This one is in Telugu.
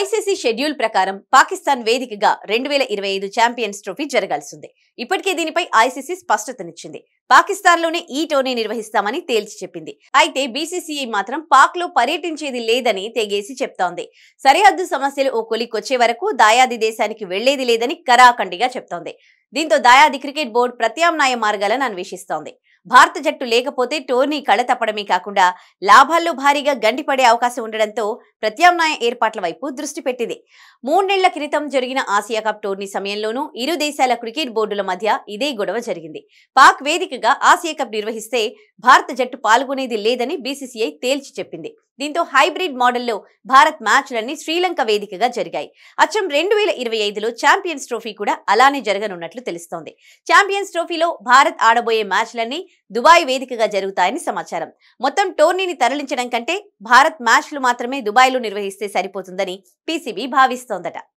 ఐసీసీ షెడ్యూల్ ప్రకారం పాకిస్తాన్ వేదికగా రెండు వేల ఇరవై ఐదు ఛాంపియన్స్ ట్రోఫీ జరగాల్సింది ఇప్పటికే దీనిపై ఐసీసీ స్పష్టతనిచ్చింది పాకిస్తాన్లోనే ఈ టోర్నీ నిర్వహిస్తామని తేల్చి చెప్పింది అయితే బీసీసీఐ మాత్రం పాక్ లో పర్యటించేది లేదని తెగేసి చెప్తోంది సరిహద్దు సమస్యలు ఓ కొలికొచ్చే వరకు దాయాది దేశానికి వెళ్లేది లేదని కరాఖండిగా చెప్తోంది దీంతో దాయాది క్రికెట్ బోర్డు ప్రత్యామ్నాయ మార్గాలను అన్వేషిస్తోంది భారత జట్టు లేకపోతే టోర్నీ కళతప్పడమే కాకుండా లాభాల్లో భారీగా గండిపడే అవకాశం ఉండడంతో ప్రత్యామ్నాయ ఏర్పాట్ల వైపు దృష్టి పెట్టింది మూడేళ్ల క్రితం జరిగిన ఆసియా కప్ టోర్నీ సమయంలోనూ ఇరు దేశాల క్రికెట్ బోర్డుల మధ్య ఇదే గొడవ జరిగింది పాక్ వేదికగా ఆసియా కప్ నిర్వహిస్తే భారత జట్టు పాల్గొనేది లేదని బీసీసీఐ తేల్చి చెప్పింది దీంతో హైబ్రిడ్ మోడల్లో భారత్ మ్యాచ్లన్నీ శ్రీలంక వేదికగా జరిగాయి అచ్చం రెండు వేల ఇరవై ఐదులో ఛాంపియన్స్ ట్రోఫీ కూడా అలానే జరగనున్నట్లు తెలుస్తోంది ఛాంపియన్స్ ట్రోఫీలో భారత్ ఆడబోయే మ్యాచ్లన్నీ దుబాయ్ వేదికగా జరుగుతాయని సమాచారం మొత్తం టోర్నీని తరలించడం కంటే భారత్ మ్యాచ్లు మాత్రమే దుబాయ్లో నిర్వహిస్తే సరిపోతుందని పీసీబీ భావిస్తోందట